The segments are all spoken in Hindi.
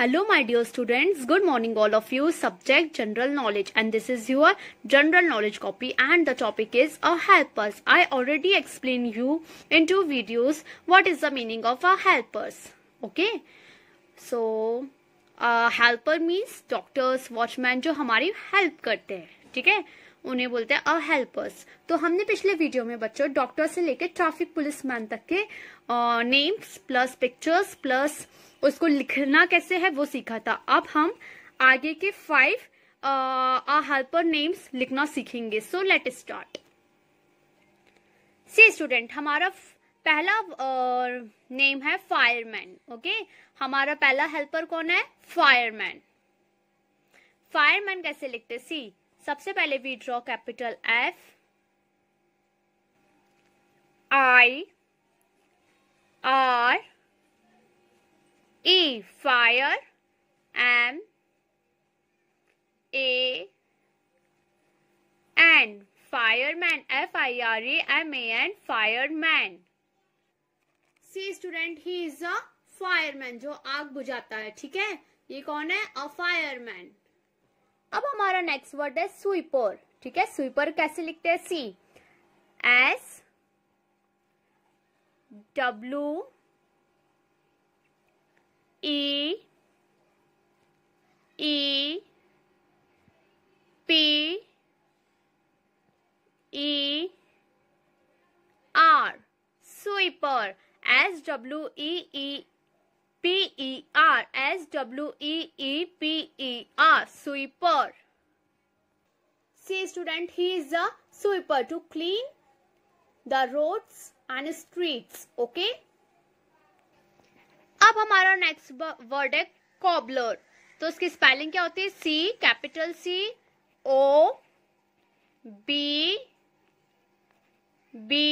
Hello my dear students good morning all of you subject general knowledge and this is your general knowledge copy and the topic is a helpers I already explain you in two videos what is the meaning of a helpers okay so helper means doctors watchman जो हमारी हेल्प करते हैं ठीक है उन्हें बोलते हैं अ हेल्पर्स तो हमने पिछले वीडियो में बच्चों डॉक्टर से लेकर ट्रैफिक पुलिस मैन तक के नेम्स प्लस पिक्चर्स प्लस उसको लिखना कैसे है वो सीखा था अब हम आगे के फाइव अ हेल्पर नेम्स लिखना सीखेंगे so let start see student हमारा पहला नेम है फायरमैन ओके हमारा पहला हेल्पर कौन है फायरमैन फायरमैन कैसे लिखते सी सबसे पहले we draw capital F I R E fire M A N fireman F I R A M A N man see student he is a fireman जो आग बुझाता है ठीक है ये कौन है अ फायरमैन अब हमारा नेक्स्ट वर्ड है स्वीपर ठीक है स्वीपर कैसे लिखते हैं see S W E P E R sweeper S W E P E R S W E E P E R sweeper. See student he is a sweeper to clean the roads and streets. Okay. अब हमारा नेक्स्ट वर्ड है कॉबलर तो उसकी स्पेलिंग क्या होती है see capital C O B B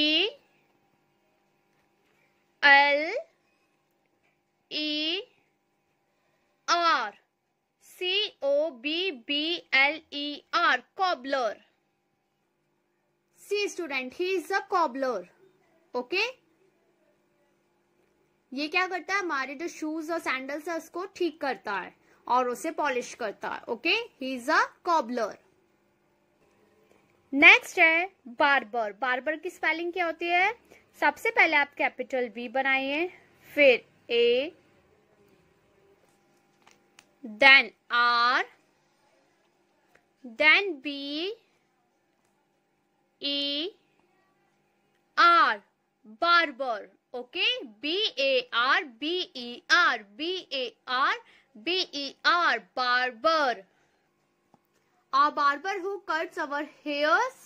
B B B L E R cobbler see student he is a cobbler okay ये क्या करता है हमारे जो शूज और सैंडल्स है उसको ठीक करता है और उसे पॉलिश करता है okay he is a cobbler next है बार्बर बार्बर की स्पेलिंग क्या होती है सबसे पहले आप कैपिटल बी बनाइए फिर A then R then B A R barber okay B A R B E R B A R B E R barber a barber who cuts our hairs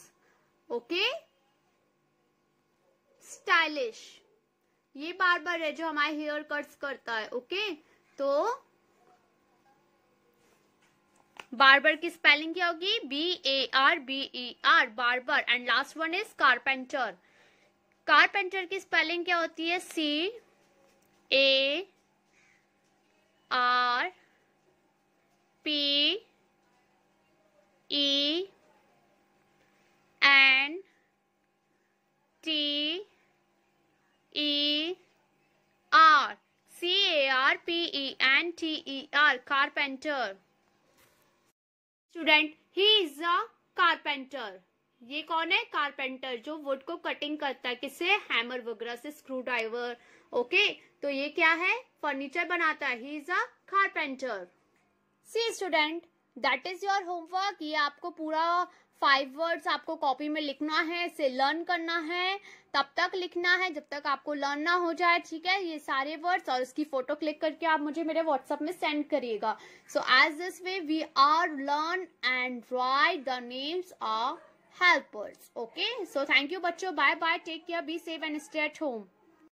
okay stylish ये बार बार है जो हमारे हेयर कट्स करता है ओके okay? तो बार्बर की स्पेलिंग क्या होगी B A R B E R barber and last one is carpenter carpenter की स्पेलिंग क्या होती है C A R P E N T E R C A R P E N T E R carpenter student he is a carpenter ये कौन है कारपेंटर जो वुड को कटिंग करता है किसे हैमर वगैरह से स्क्रू ड्राइवर ओके तो ये क्या है फर्नीचर बनाता है he is a carpenter see student that is your homework ये आपको पूरा फाइव वर्ड्स आपको कॉपी में लिखना है इसे लर्न करना है तब तक लिखना है जब तक आपको लर्न ना हो जाए ठीक है ये सारे वर्ड्स और उसकी फोटो क्लिक करके आप मुझे मेरे व्हाट्सएप में सेंड करिएगा so as this way we are learn and write the names of helpers okay so thank you बच्चों bye bye take care be safe and stay at home